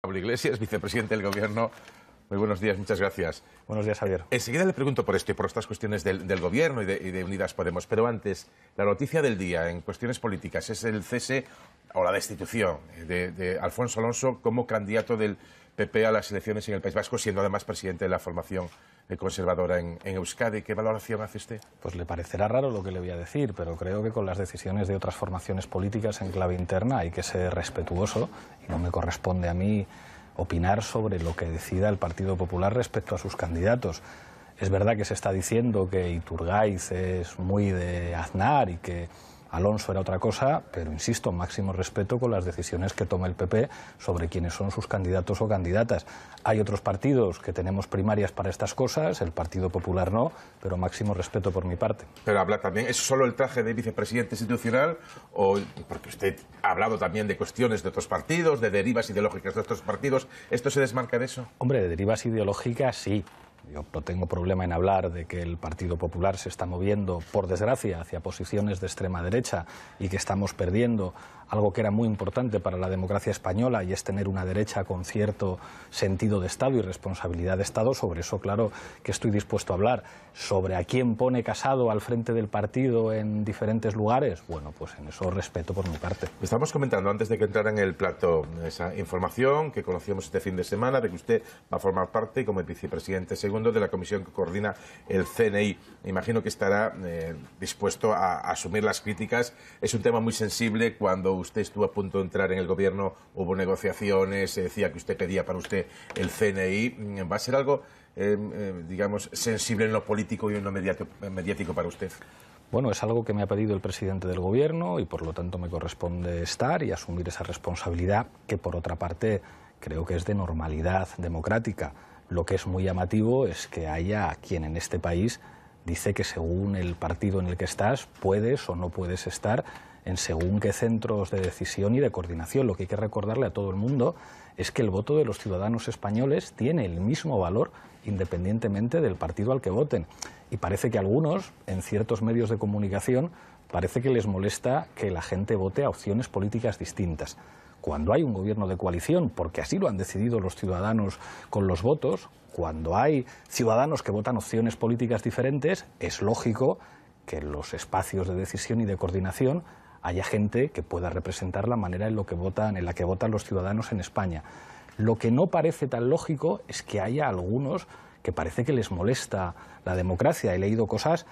Pablo Iglesias, vicepresidente del Gobierno. Muy buenos días, muchas gracias. Buenos días, Javier. Enseguida le pregunto por esto y por estas cuestiones del, Gobierno y de, Unidas Podemos, pero antes, la noticia del día en cuestiones políticas es el cese o la destitución de, de Alfonso Alonso como candidato del PP a las elecciones en el País Vasco, siendo además presidente de la formación conservadora en, en, Euskadi. ¿Qué valoración hace usted? Pues le parecerá raro lo que le voy a decir, pero creo que con las decisiones de otras formaciones políticas en clave interna hay que ser respetuoso y no me corresponde a mí opinar sobre lo que decida el Partido Popular respecto a sus candidatos. Es verdad que se está diciendo que Iturgaiz es muy de Aznar y que Alonso era otra cosa, pero insisto, máximo respeto con las decisiones que toma el PP sobre quiénes son sus candidatos o candidatas. Hay otros partidos que tenemos primarias para estas cosas, el Partido Popular no, pero máximo respeto por mi parte. Pero habla también, ¿es solo el traje de vicepresidente institucional? O, porque usted ha hablado también de cuestiones de otros partidos, de derivas ideológicas de otros partidos, ¿esto se desmarca de eso? Hombre, de derivas ideológicas sí, yo no tengo problema en hablar de que el Partido Popular se está moviendo, por desgracia, hacia posiciones de extrema derecha y que estamos perdiendo algo que era muy importante para la democracia española y es tener una derecha con cierto sentido de Estado y responsabilidad de Estado. Sobre eso, claro, que estoy dispuesto a hablar. Sobre a quién pone casado al frente del partido en diferentes lugares, bueno, pues en eso respeto por mi parte. Estamos comentando antes de que entrara en el plato esa información que conocíamos este fin de semana de que usted va a formar parte como vicepresidente segundo de la comisión que coordina el CNI. Imagino que estará eh, dispuesto a, asumir las críticas. Es un tema muy sensible. Cuando usted estuvo a punto de entrar en el gobierno hubo negociaciones, se decía que usted pedía para usted el CNI. Mm, ¿Va a ser algo, eh, eh, digamos, sensible en lo político y en lo mediático para usted? Bueno, es algo que me ha pedido el presidente del gobierno y por lo tanto me corresponde estar y asumir esa responsabilidad que por otra parte creo que es de normalidad democrática. Lo que es muy llamativo es que haya quien en este país dice que según el partido en el que estás puedes o no puedes estar en según qué centros de decisión y de coordinación. Lo que hay que recordarle a todo el mundo es que el voto de los ciudadanos españoles tiene el mismo valor independientemente del partido al que voten. Y parece que algunos, en ciertos medios de comunicación, parece que les molesta que la gente vote a opciones políticas distintas. Cuando hay un gobierno de coalición, porque así lo han decidido los ciudadanos con los votos, cuando hay ciudadanos que votan opciones políticas diferentes, es lógico que en los espacios de decisión y de coordinación haya gente que pueda representar la manera en, lo que votan, en la que votan los ciudadanos en España. Lo que no parece tan lógico es que haya algunos que parece que les molesta la democracia. He leído cosas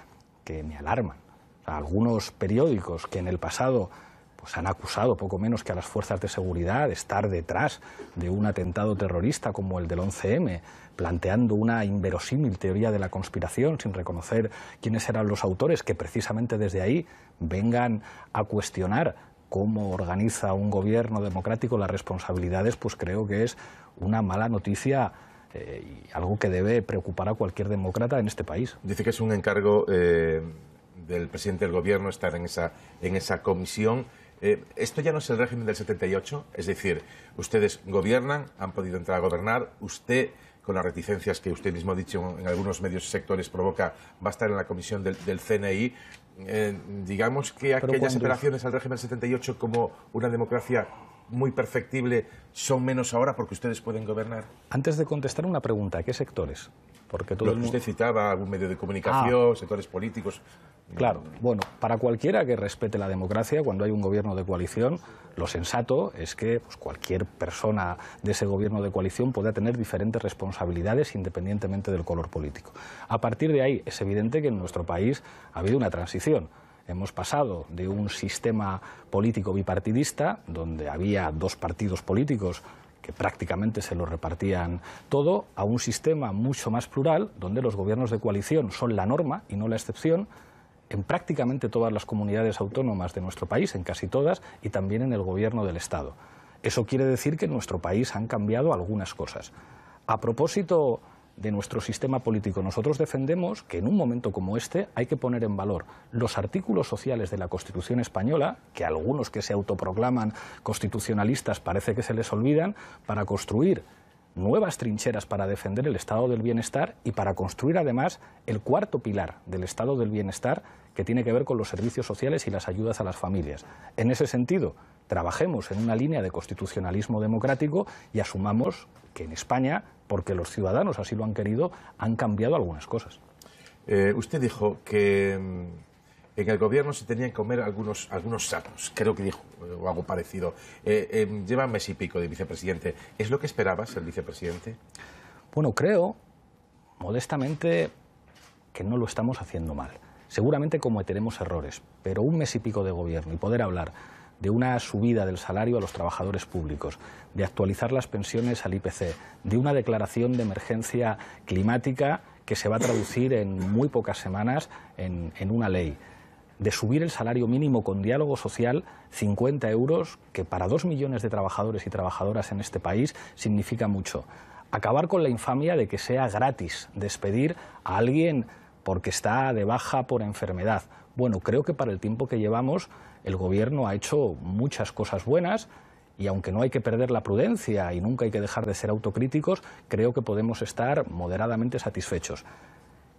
que me alarman algunos periódicos que en el pasado pues han acusado poco menos que a las fuerzas de seguridad de estar detrás de un atentado terrorista como el del 11M, planteando una inverosímil teoría de la conspiración sin reconocer quiénes eran los autores, que precisamente desde ahí vengan a cuestionar cómo organiza un gobierno democrático las responsabilidades, pues creo que es una mala noticia eh, y algo que debe preocupar a cualquier demócrata en este país. Dice que es un encargo eh, del presidente del gobierno estar en esa, en esa comisión. Eh, esto ya no es el régimen del 78, es decir, ustedes gobiernan, han podido entrar a gobernar, usted, con las reticencias que usted mismo ha dicho en algunos medios y sectores provoca, va a estar en la comisión del, CNI. Eh, digamos que aquellas operaciones al régimen del 78 como una democracia muy perfectible son menos ahora porque ustedes pueden gobernar. Antes de contestar una pregunta, ¿qué sectores? Porque todo usted citaba, algún medio de comunicación, ah. sectores políticos. Claro, mm. bueno, para cualquiera que respete la democracia, cuando hay un gobierno de coalición, lo sensato es que pues, cualquier persona de ese gobierno de coalición pueda tener diferentes responsabilidades independientemente del color político. A partir de ahí, es evidente que en nuestro país ha habido una transición. Hemos pasado de un sistema político bipartidista, donde había dos partidos políticos que prácticamente se lo repartían todo, a un sistema mucho más plural, donde los gobiernos de coalición son la norma y no la excepción, en prácticamente todas las comunidades autónomas de nuestro país, en casi todas, y también en el gobierno del Estado. Eso quiere decir que en nuestro país han cambiado algunas cosas. A propósito de nuestro sistema político, nosotros defendemos que en un momento como este hay que poner en valor los artículos sociales de la Constitución española, que algunos que se autoproclaman constitucionalistas parece que se les olvidan, para construir nuevas trincheras para defender el estado del bienestar y para construir además el cuarto pilar del estado del bienestar que tiene que ver con los servicios sociales y las ayudas a las familias. En ese sentido, trabajemos en una línea de constitucionalismo democrático y asumamos que en España, porque los ciudadanos así lo han querido, han cambiado algunas cosas. Eh, usted dijo que mm, en el gobierno se tenían que comer algunos, algunos sacos, creo que dijo o algo parecido. Eh, em, lleva un mes y pico de vicepresidente. ¿Es lo que esperabas el vicepresidente? Bueno, creo, modestamente, que no lo estamos haciendo mal. Seguramente cometeremos errores, pero un mes y pico de gobierno y poder hablar de una subida del salario a los trabajadores públicos, de actualizar las pensiones al IPC, de una declaración de emergencia climática que se va a traducir en muy pocas semanas en una ley de subir el salario mínimo con diálogo social 50 euros, que para dos millones de trabajadores y trabajadoras en este país significa mucho. Acabar con la infamia de que sea gratis despedir a alguien porque está de baja por enfermedad. Bueno, creo que para el tiempo que llevamos el Gobierno ha hecho muchas cosas buenas, y aunque no hay que perder la prudencia y nunca hay que dejar de ser autocríticos, creo que podemos estar moderadamente satisfechos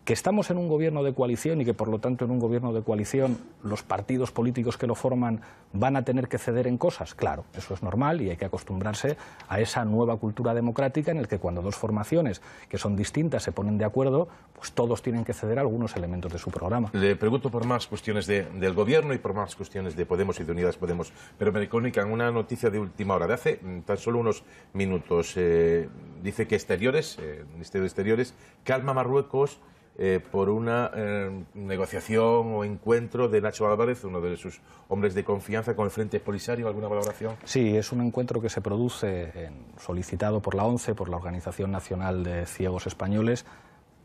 que estamos en un gobierno de coalición y que, por lo tanto, en un gobierno de coalición los partidos políticos que lo forman van a tener que ceder en cosas. Claro, eso es normal y hay que acostumbrarse a esa nueva cultura democrática en el que cuando dos formaciones que son distintas se ponen de acuerdo, pues todos tienen que ceder algunos elementos de su programa. Le pregunto por más cuestiones del gobierno y por más cuestiones de Podemos y de Unidas Podemos, pero me en una noticia de última hora, de hace mm, tan solo unos minutos. Eh, dice que Exteriores, el eh, Ministerio de Exteriores, calma Marruecos eh, por una eh, negociación o encuentro de Nacho Álvarez, uno de sus hombres de confianza con el Frente Polisario. ¿Alguna valoración? Sí, es un encuentro que se produce solicitado por la ONCE, por la Organización Nacional de Ciegos Españoles,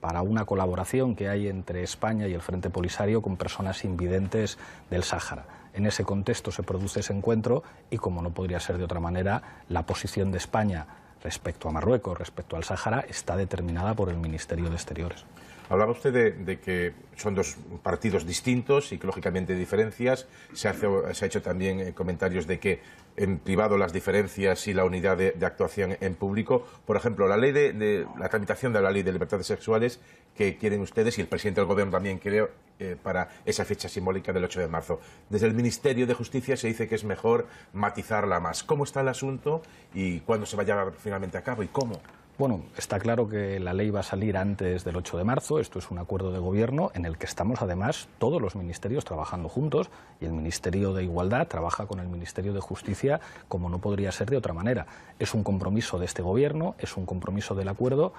para una colaboración que hay entre España y el Frente Polisario con personas invidentes del Sáhara. En ese contexto se produce ese encuentro y, como no podría ser de otra manera, la posición de España respecto a Marruecos, respecto al Sáhara, está determinada por el Ministerio de Exteriores. Hablaba usted de, que son dos partidos distintos y que lógicamente diferencias. Se, hace, se ha hecho también eh, comentarios de que en privado las diferencias y la unidad de, actuación en público. Por ejemplo, la ley de, la tramitación de la ley de libertades sexuales que quieren ustedes y el presidente del gobierno también quiere eh, para esa fecha simbólica del 8 de marzo. Desde el Ministerio de Justicia se dice que es mejor matizarla más. ¿Cómo está el asunto y cuándo se va a llevar finalmente a cabo y cómo? Bueno, está claro que la ley va a salir antes del 8 de marzo. Esto es un acuerdo de gobierno en el que estamos además todos los ministerios trabajando juntos y el Ministerio de Igualdad trabaja con el Ministerio de Justicia como no podría ser de otra manera. Es un compromiso de este gobierno, es un compromiso del acuerdo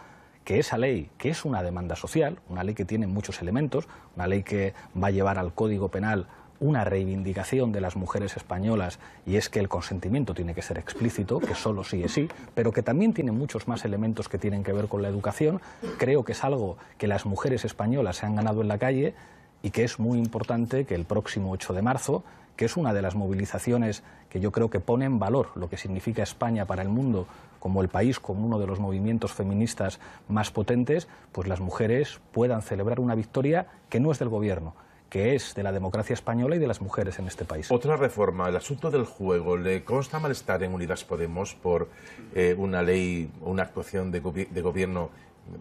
que esa ley, que es una demanda social, una ley que tiene muchos elementos, una ley que va a llevar al Código Penal una reivindicación de las mujeres españolas y es que el consentimiento tiene que ser explícito, que solo sí es sí, pero que también tiene muchos más elementos que tienen que ver con la educación. Creo que es algo que las mujeres españolas se han ganado en la calle y que es muy importante que el próximo 8 de marzo, que es una de las movilizaciones que yo creo que pone en valor lo que significa España para el mundo como el país, como uno de los movimientos feministas más potentes, pues las mujeres puedan celebrar una victoria que no es del gobierno, que es de la democracia española y de las mujeres en este país. Otra reforma, el asunto del juego. ¿Le consta malestar en Unidas Podemos por eh, una ley, o una actuación de gobierno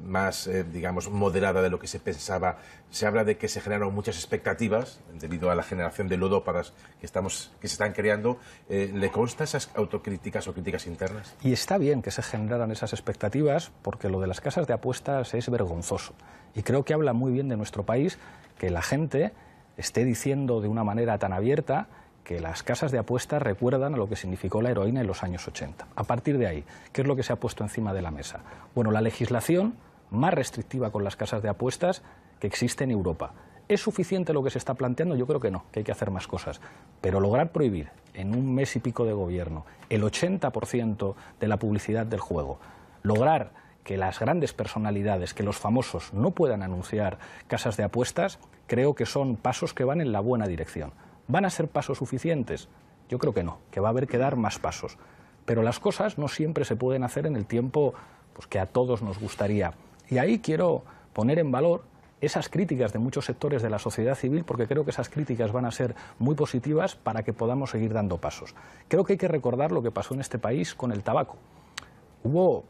más, eh, digamos, moderada de lo que se pensaba. Se habla de que se generaron muchas expectativas debido a la generación de ludópatas que, que se están creando. Eh, ¿Le consta esas autocríticas o críticas internas? Y está bien que se generaran esas expectativas porque lo de las casas de apuestas es vergonzoso. Y creo que habla muy bien de nuestro país que la gente esté diciendo de una manera tan abierta que las casas de apuestas recuerdan a lo que significó la heroína en los años 80. A partir de ahí, ¿qué es lo que se ha puesto encima de la mesa? Bueno, la legislación más restrictiva con las casas de apuestas que existe en Europa. ¿Es suficiente lo que se está planteando? Yo creo que no, que hay que hacer más cosas. Pero lograr prohibir en un mes y pico de gobierno el 80% de la publicidad del juego, lograr que las grandes personalidades, que los famosos no puedan anunciar casas de apuestas, creo que son pasos que van en la buena dirección. ¿Van a ser pasos suficientes? Yo creo que no, que va a haber que dar más pasos. Pero las cosas no siempre se pueden hacer en el tiempo pues, que a todos nos gustaría. Y ahí quiero poner en valor esas críticas de muchos sectores de la sociedad civil, porque creo que esas críticas van a ser muy positivas para que podamos seguir dando pasos. Creo que hay que recordar lo que pasó en este país con el tabaco. Hubo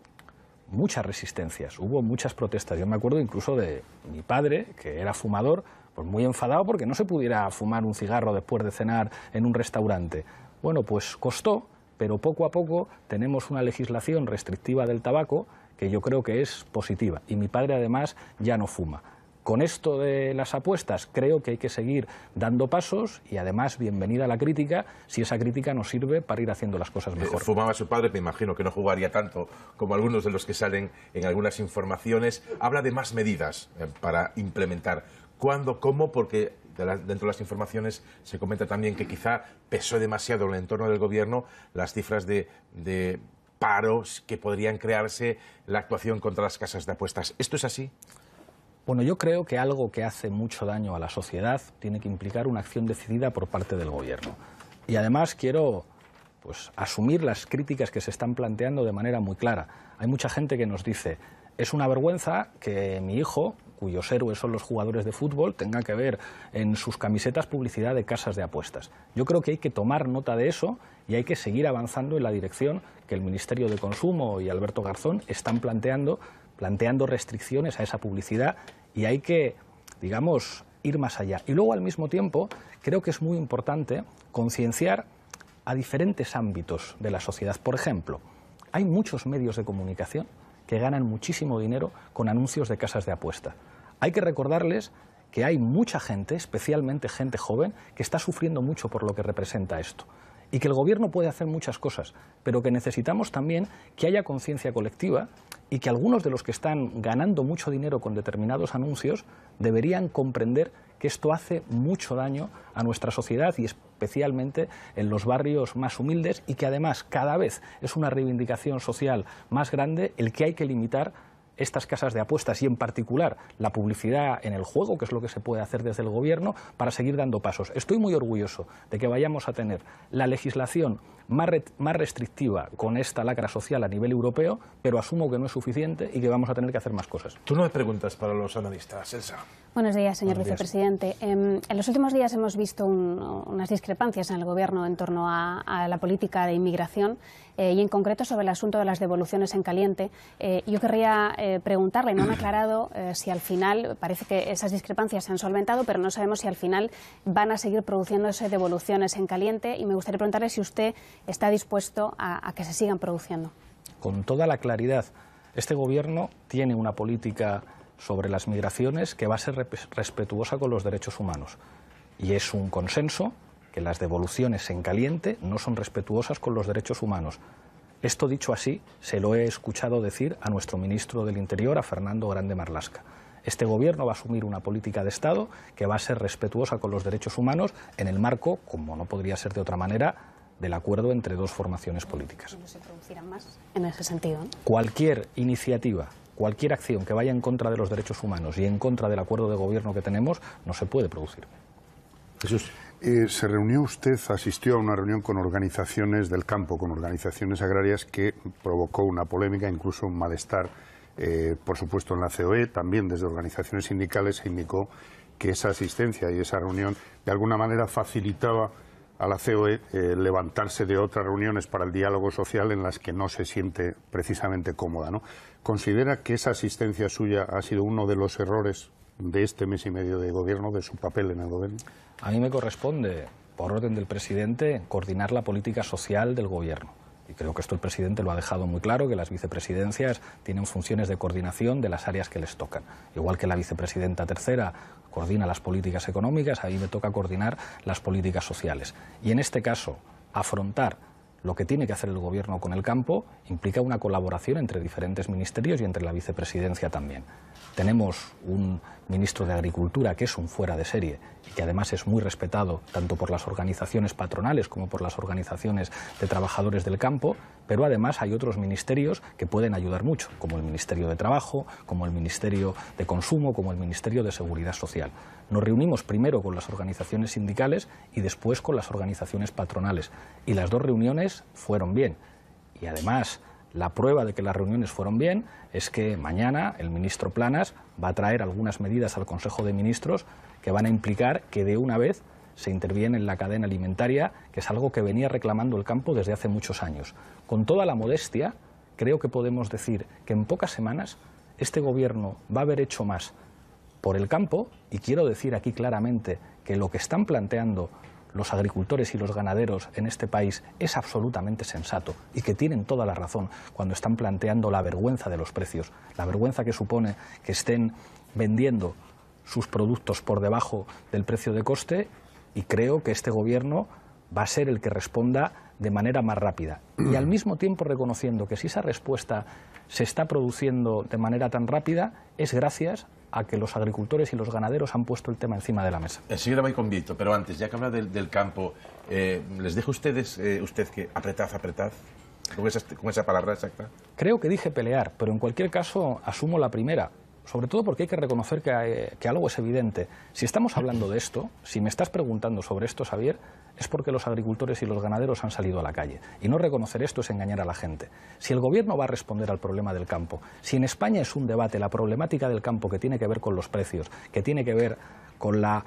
muchas resistencias, hubo muchas protestas. Yo me acuerdo incluso de mi padre, que era fumador, pues muy enfadado porque no se pudiera fumar un cigarro después de cenar en un restaurante. Bueno, pues costó, pero poco a poco tenemos una legislación restrictiva del tabaco que yo creo que es positiva. Y mi padre además ya no fuma. Con esto de las apuestas creo que hay que seguir dando pasos y además bienvenida a la crítica si esa crítica nos sirve para ir haciendo las cosas eh, mejor. Fumaba su padre, me imagino que no jugaría tanto como algunos de los que salen en algunas informaciones. Habla de más medidas eh, para implementar cuándo, cómo, porque dentro de las informaciones se comenta también que quizá pesó demasiado en el entorno del gobierno las cifras de, paros que podrían crearse, la actuación contra las casas de apuestas. ¿Esto es así? Bueno, yo creo que algo que hace mucho daño a la sociedad tiene que implicar una acción decidida por parte del gobierno. Y además quiero pues, asumir las críticas que se están planteando de manera muy clara. Hay mucha gente que nos dice, es una vergüenza que mi hijo, cuyos héroes son los jugadores de fútbol, tenga que ver en sus camisetas publicidad de casas de apuestas. Yo creo que hay que tomar nota de eso y hay que seguir avanzando en la dirección que el Ministerio de Consumo y Alberto Garzón están planteando, planteando restricciones a esa publicidad y hay que, digamos, ir más allá. Y luego, al mismo tiempo, creo que es muy importante concienciar a diferentes ámbitos de la sociedad. Por ejemplo, hay muchos medios de comunicación que ganan muchísimo dinero con anuncios de casas de apuesta. Hay que recordarles que hay mucha gente, especialmente gente joven, que está sufriendo mucho por lo que representa esto y que el gobierno puede hacer muchas cosas, pero que necesitamos también que haya conciencia colectiva y que algunos de los que están ganando mucho dinero con determinados anuncios deberían comprender que esto hace mucho daño a nuestra sociedad y especialmente en los barrios más humildes y que además cada vez es una reivindicación social más grande el que hay que limitar estas casas de apuestas y en particular la publicidad en el juego, que es lo que se puede hacer desde el gobierno, para seguir dando pasos. Estoy muy orgulloso de que vayamos a tener la legislación más, más restrictiva con esta lacra social a nivel europeo, pero asumo que no es suficiente y que vamos a tener que hacer más cosas. Tú no me preguntas para los analistas, Elsa. Buenos días, señor vicepresidente. Em, en los últimos días hemos visto unas discrepancias en el Gobierno en torno a, la política de inmigración eh, y, en concreto, sobre el asunto de las devoluciones en caliente. Eh, yo querría eh, preguntarle, no han aclarado si al final, parece que esas discrepancias se han solventado, pero no sabemos si al final van a seguir produciéndose devoluciones en caliente. Y me gustaría preguntarle si usted está dispuesto a, que se sigan produciendo. Con toda la claridad, este Gobierno tiene una política sobre las migraciones que va a ser respetuosa con los derechos humanos. Y es un consenso que las devoluciones en caliente no son respetuosas con los derechos humanos. Esto dicho así, se lo he escuchado decir a nuestro ministro del Interior, a Fernando Grande Marlasca. Este gobierno va a asumir una política de Estado que va a ser respetuosa con los derechos humanos en el marco, como no podría ser de otra manera, del acuerdo entre dos formaciones políticas. No se producirán más en ese sentido. Cualquier iniciativa, cualquier acción que vaya en contra de los derechos humanos y en contra del acuerdo de gobierno que tenemos no se puede producir. Jesús. Eh, se reunió usted, asistió a una reunión con organizaciones del campo, con organizaciones agrarias que provocó una polémica, incluso un malestar, eh, por supuesto, en la COE, también desde organizaciones sindicales se indicó que esa asistencia y esa reunión de alguna manera facilitaba a la COE eh, levantarse de otras reuniones para el diálogo social en las que no se siente precisamente cómoda. ¿no? ¿Considera que esa asistencia suya ha sido uno de los errores de este mes y medio de gobierno, de su papel en el gobierno? A mí me corresponde, por orden del presidente, coordinar la política social del gobierno. Y creo que esto el presidente lo ha dejado muy claro, que las vicepresidencias tienen funciones de coordinación de las áreas que les tocan. Igual que la vicepresidenta tercera coordina las políticas económicas, a mí me toca coordinar las políticas sociales. Y en este caso, afrontar lo que tiene que hacer el gobierno con el campo implica una colaboración entre diferentes ministerios y entre la vicepresidencia también. Tenemos un ministro de Agricultura que es un fuera de serie y que además es muy respetado tanto por las organizaciones patronales como por las organizaciones de trabajadores del campo, pero además hay otros ministerios que pueden ayudar mucho, como el Ministerio de Trabajo, como el Ministerio de Consumo, como el Ministerio de Seguridad Social. Nos reunimos primero con las organizaciones sindicales y después con las organizaciones patronales y las dos reuniones fueron bien. Y además la prueba de que las reuniones fueron bien es que mañana el ministro Planas va a traer algunas medidas al Consejo de Ministros que van a implicar que de una vez se interviene en la cadena alimentaria, que es algo que venía reclamando el campo desde hace muchos años. Con toda la modestia, creo que podemos decir que en pocas semanas este gobierno va a haber hecho más por el campo y quiero decir aquí claramente que lo que están planteando los agricultores y los ganaderos en este país es absolutamente sensato y que tienen toda la razón cuando están planteando la vergüenza de los precios, la vergüenza que supone que estén vendiendo sus productos por debajo del precio de coste y creo que este gobierno va a ser el que responda de manera más rápida. Y al mismo tiempo reconociendo que si esa respuesta se está produciendo de manera tan rápida es gracias a que los agricultores y los ganaderos han puesto el tema encima de la mesa. Enseguida voy con pero antes, ya que habla del, campo, eh, ¿les dejo ustedes, eh, usted que apretad, apretad? Con esa, esa palabra exacta. Creo que dije pelear, pero en cualquier caso asumo la primera sobre todo porque hay que reconocer que, que, algo es evidente. Si estamos hablando de esto, si me estás preguntando sobre esto, Xavier, es porque los agricultores y los ganaderos han salido a la calle. Y no reconocer esto es engañar a la gente. Si el gobierno va a responder al problema del campo, si en España es un debate la problemática del campo que tiene que ver con los precios, que tiene que ver con la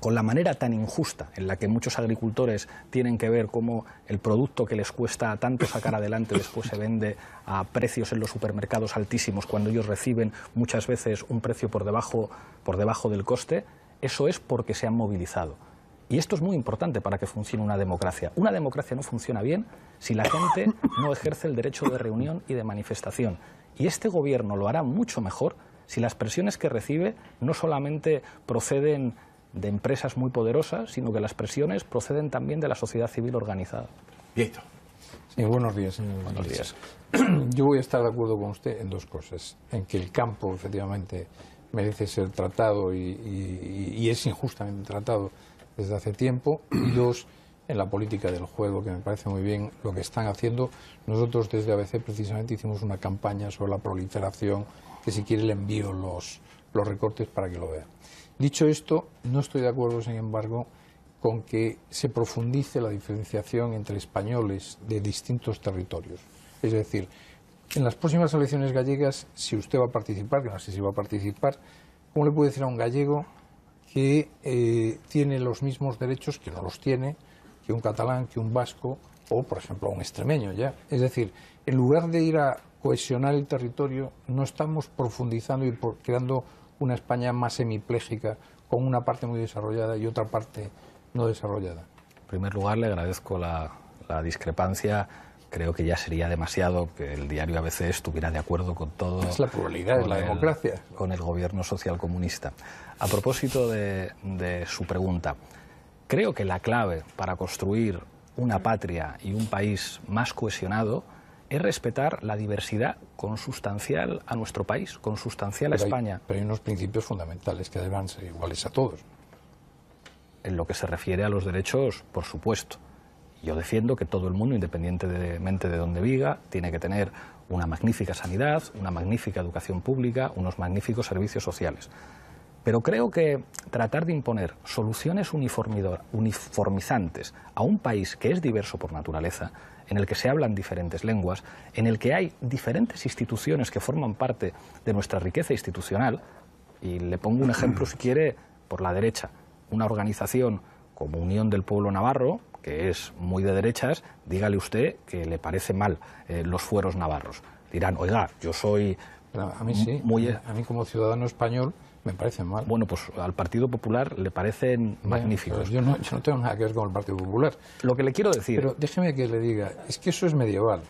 con la manera tan injusta en la que muchos agricultores tienen que ver cómo el producto que les cuesta tanto sacar adelante después se vende a precios en los supermercados altísimos cuando ellos reciben muchas veces un precio por debajo, por debajo del coste, eso es porque se han movilizado. Y esto es muy importante para que funcione una democracia. Una democracia no funciona bien si la gente no ejerce el derecho de reunión y de manifestación. Y este gobierno lo hará mucho mejor si las presiones que recibe no solamente proceden de empresas muy poderosas, sino que las presiones proceden también de la sociedad civil organizada. Bien. Eh, buenos días, Buenos días. Yo voy a estar de acuerdo con usted en dos cosas. En que el campo, efectivamente, merece ser tratado y es injustamente tratado desde hace tiempo y dos, en la política del juego, que me parece muy bien lo que están haciendo. Nosotros desde ABC precisamente hicimos una campaña sobre la proliferación, que si quiere le envío los, recortes para que lo vea. Dicho esto, no estoy de acuerdo, sin embargo, con que se profundice la diferenciación entre españoles de distintos territorios. Es decir, en las próximas elecciones gallegas, si usted va a participar, que no sé si va a participar, ¿cómo le puede decir a un gallego que eh, tiene los mismos derechos que no los tiene que un catalán, que un vasco o, por ejemplo, un extremeño ya. Es decir, en lugar de ir a cohesionar el territorio, no estamos profundizando y por, creando una España más semipléjica, con una parte muy desarrollada y otra parte no desarrollada. En primer lugar, le agradezco la, discrepancia creo que ya sería demasiado que el diario ABC estuviera de acuerdo con todo. Es la pluralidad, es la democracia. con el gobierno social comunista. A propósito de, su pregunta, creo que la clave para construir una patria y un país más cohesionado es respetar la diversidad consustancial a nuestro país, consustancial a España. pero hay unos principios fundamentales que deben ser iguales a todos. En lo que se refiere a los derechos, por supuesto. Yo defiendo que todo el mundo, independientemente de donde viva, tiene que tener una magnífica sanidad, una magnífica educación pública, unos magníficos servicios sociales. Pero creo que tratar de imponer soluciones uniformizantes a un país que es diverso por naturaleza, en el que se hablan diferentes lenguas, en el que hay diferentes instituciones que forman parte de nuestra riqueza institucional, y le pongo un ejemplo si quiere por la derecha, una organización como Unión del Pueblo Navarro, que es muy de derechas, dígale usted que le parece mal eh, los fueros navarros. Dirán, oiga, yo soy... A mí sí, muy... a mí como ciudadano español me parecen mal. Bueno, pues al Partido Popular le parecen magníficos. yo, no, yo no tengo nada que ver con el Partido Popular. Lo que le quiero decir. Pero déjeme que le diga, es que eso es medieval.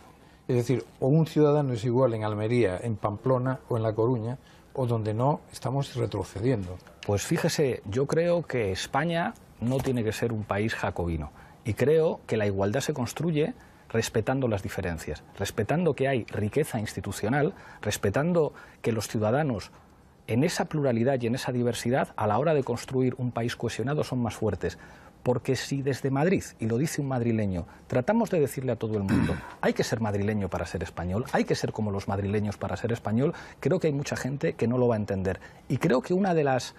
Es decir, o un ciudadano es igual en Almería, en Pamplona o en La Coruña, o donde no estamos retrocediendo. Pues fíjese, yo creo que España no tiene que ser un país jacobino. Y creo que la igualdad se construye respetando las diferencias, respetando que hay riqueza institucional, respetando que los ciudadanos en esa pluralidad y en esa diversidad, a la hora de construir un país cohesionado, son más fuertes. Porque si desde Madrid, y lo dice un madrileño, tratamos de decirle a todo el mundo, hay que ser madrileño para ser español, hay que ser como los madrileños para ser español, creo que hay mucha gente que no lo va a entender. Y creo que una de las,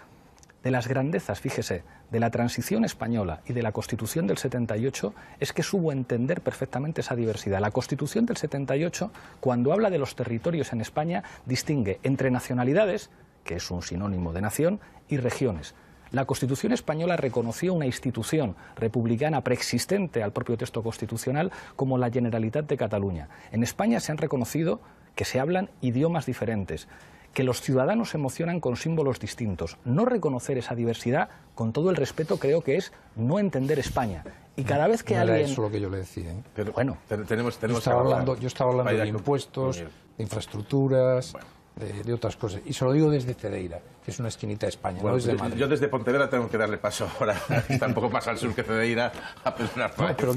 de las grandezas, fíjese, de la transición española y de la Constitución del 78 es que a entender perfectamente esa diversidad. La Constitución del 78, cuando habla de los territorios en España, distingue entre nacionalidades, que es un sinónimo de nación, y regiones. La Constitución española reconoció una institución republicana preexistente al propio texto constitucional como la Generalitat de Cataluña. En España se han reconocido que se hablan idiomas diferentes, que los ciudadanos se emocionan con símbolos distintos. No reconocer esa diversidad, con todo el respeto, creo que es no entender España. Y cada vez que alguien... lo que yo le decía. ¿eh? bueno, tenemos, yo, estaba hablando, de impuestos, de infraestructuras de, otras cosas. Y se lo digo desde Cedeira, que es una esquinita de España, desde Madrid. Yo, desde Pontevedra tengo que darle paso ahora. Tampoco más al sur que Cedeira a no, pero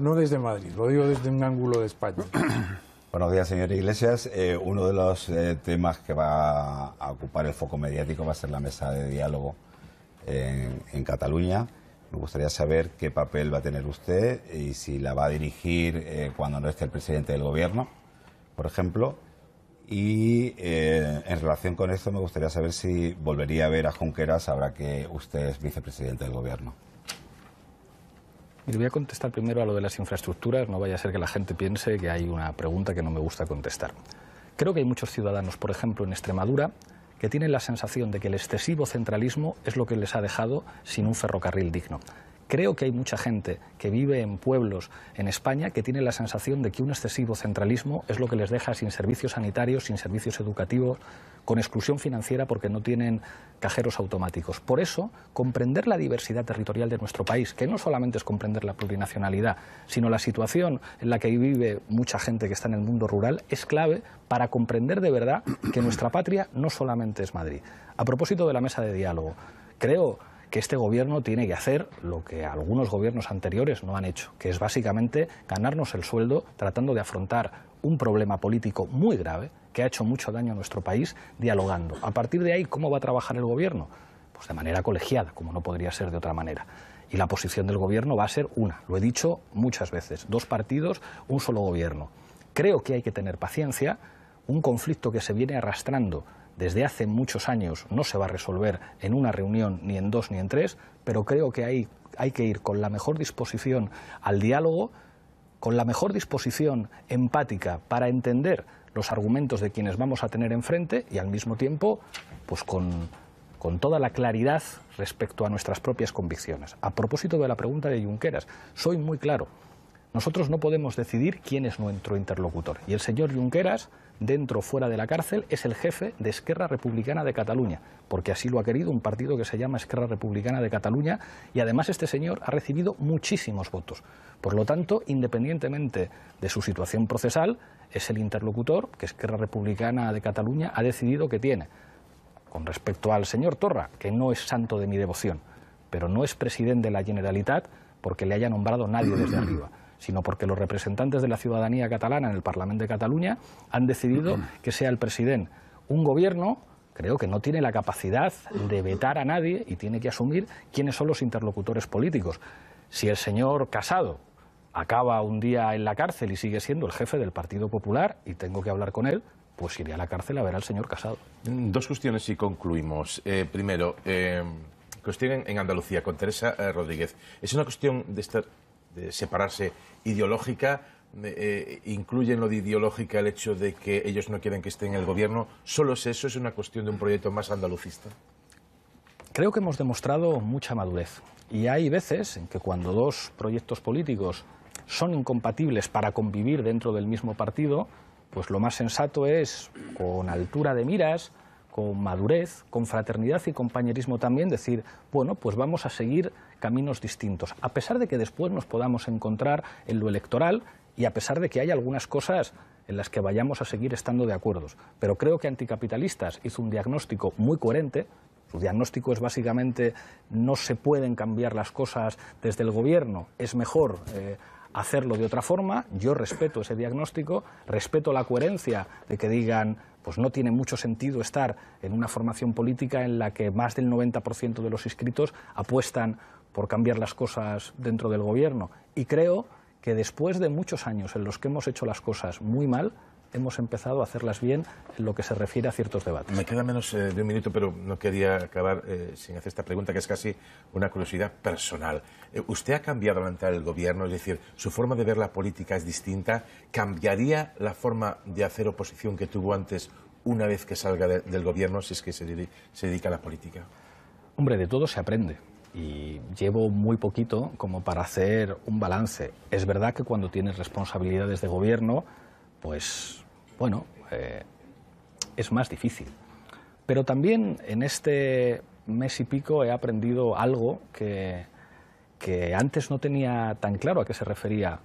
no, desde Madrid, lo digo desde un ángulo de España. Buenos días, señor Iglesias. Eh, uno de los eh, temas que va a ocupar el foco mediático va a ser la mesa de diálogo en, Cataluña. Me gustaría saber qué papel va a tener usted y si la va a dirigir eh, cuando no esté el presidente del gobierno, por ejemplo, y eh, en relación con esto, me gustaría saber si volvería a ver a Junqueras ahora que usted es vicepresidente del Gobierno. voy a contestar primero a lo de las infraestructuras. No vaya a ser que la gente piense que hay una pregunta que no me gusta contestar. Creo que hay muchos ciudadanos, por ejemplo, en Extremadura, que tienen la sensación de que el excesivo centralismo es lo que les ha dejado sin un ferrocarril digno. Creo que hay mucha gente que vive en pueblos en España que tiene la sensación de que un excesivo centralismo es lo que les deja sin servicios sanitarios, sin servicios educativos, con exclusión financiera porque no tienen cajeros automáticos. Por eso, comprender la diversidad territorial de nuestro país, que no solamente es comprender la plurinacionalidad, sino la situación en la que vive mucha gente que está en el mundo rural, es clave para comprender de verdad que nuestra patria no solamente es Madrid. A propósito de la mesa de diálogo, creo que este gobierno tiene que hacer lo que algunos gobiernos anteriores no han hecho, que es básicamente ganarnos el sueldo tratando de afrontar un problema político muy grave que ha hecho mucho daño a nuestro país dialogando. A partir de ahí, ¿cómo va a trabajar el gobierno? Pues de manera colegiada, como no podría ser de otra manera. Y la posición del gobierno va a ser una, lo he dicho muchas veces, dos partidos, un solo gobierno. Creo que hay que tener paciencia, un conflicto que se viene arrastrando desde hace muchos años no se va a resolver en una reunión, ni en dos, ni en tres, pero creo que hay, hay que ir con la mejor disposición al diálogo, con la mejor disposición empática para entender los argumentos de quienes vamos a tener enfrente y al mismo tiempo pues con, con toda la claridad respecto a nuestras propias convicciones. A propósito de la pregunta de Junqueras, soy muy claro. Nosotros no podemos decidir quién es nuestro interlocutor. Y el señor Junqueras dentro o fuera de la cárcel, es el jefe de Esquerra Republicana de Cataluña, porque así lo ha querido un partido que se llama Esquerra Republicana de Cataluña, y además este señor ha recibido muchísimos votos. Por lo tanto, independientemente de su situación procesal, es el interlocutor que Esquerra Republicana de Cataluña ha decidido que tiene. Con respecto al señor Torra, que no es santo de mi devoción, pero no es presidente de la Generalitat porque le haya nombrado nadie desde arriba sino porque los representantes de la ciudadanía catalana en el Parlamento de Cataluña han decidido que sea el presidente un gobierno creo que no tiene la capacidad de vetar a nadie y tiene que asumir quiénes son los interlocutores políticos. Si el señor Casado acaba un día en la cárcel y sigue siendo el jefe del Partido Popular y tengo que hablar con él, pues iré a la cárcel a ver al señor Casado. Dos cuestiones y concluimos. Eh, primero, eh, cuestión en Andalucía con Teresa eh, Rodríguez. ¿Es una cuestión de estar separarse ideológica, eh, incluyen lo de ideológica el hecho de que ellos no quieren que esté en el gobierno. ¿Solo es eso? ¿Es una cuestión de un proyecto más andalucista? Creo que hemos demostrado mucha madurez. Y hay veces en que cuando dos proyectos políticos son incompatibles para convivir dentro del mismo partido, pues lo más sensato es, con altura de miras, con madurez, con fraternidad y compañerismo también, decir, bueno, pues vamos a seguir caminos distintos, a pesar de que después nos podamos encontrar en lo electoral y a pesar de que hay algunas cosas en las que vayamos a seguir estando de acuerdo Pero creo que Anticapitalistas hizo un diagnóstico muy coherente. Su diagnóstico es básicamente no se pueden cambiar las cosas desde el gobierno, es mejor eh, hacerlo de otra forma. Yo respeto ese diagnóstico, respeto la coherencia de que digan, pues no tiene mucho sentido estar en una formación política en la que más del 90% de los inscritos apuestan por cambiar las cosas dentro del gobierno. Y creo que después de muchos años en los que hemos hecho las cosas muy mal, hemos empezado a hacerlas bien en lo que se refiere a ciertos debates. Me queda menos eh, de un minuto, pero no quería acabar eh, sin hacer esta pregunta, que es casi una curiosidad personal. Eh, ¿Usted ha cambiado la entrar el gobierno? Es decir, ¿su forma de ver la política es distinta? ¿Cambiaría la forma de hacer oposición que tuvo antes una vez que salga del gobierno, si es que se dedica a la política? Hombre, de todo se aprende y llevo muy poquito como para hacer un balance. Es verdad que cuando tienes responsabilidades de gobierno, pues bueno, eh, es más difícil. Pero también en este mes y pico he aprendido algo que, que antes no tenía tan claro a qué se refería.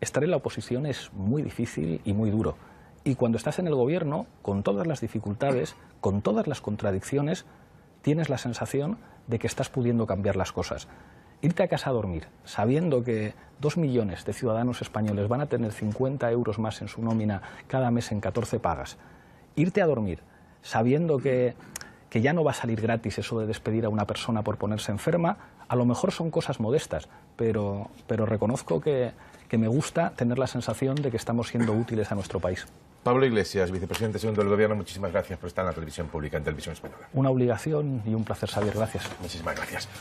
Estar en la oposición es muy difícil y muy duro. Y cuando estás en el gobierno, con todas las dificultades, con todas las contradicciones, tienes la sensación de que estás pudiendo cambiar las cosas. Irte a casa a dormir sabiendo que dos millones de ciudadanos españoles van a tener 50 euros más en su nómina cada mes en 14 pagas. Irte a dormir sabiendo que, ya no va a salir gratis eso de despedir a una persona por ponerse enferma, a lo mejor son cosas modestas, pero, pero reconozco que me gusta tener la sensación de que estamos siendo útiles a nuestro país. Pablo Iglesias, vicepresidente segundo del Gobierno, muchísimas gracias por estar en la televisión pública, en Televisión Española. Una obligación y un placer, saber. Gracias. Muchísimas gracias.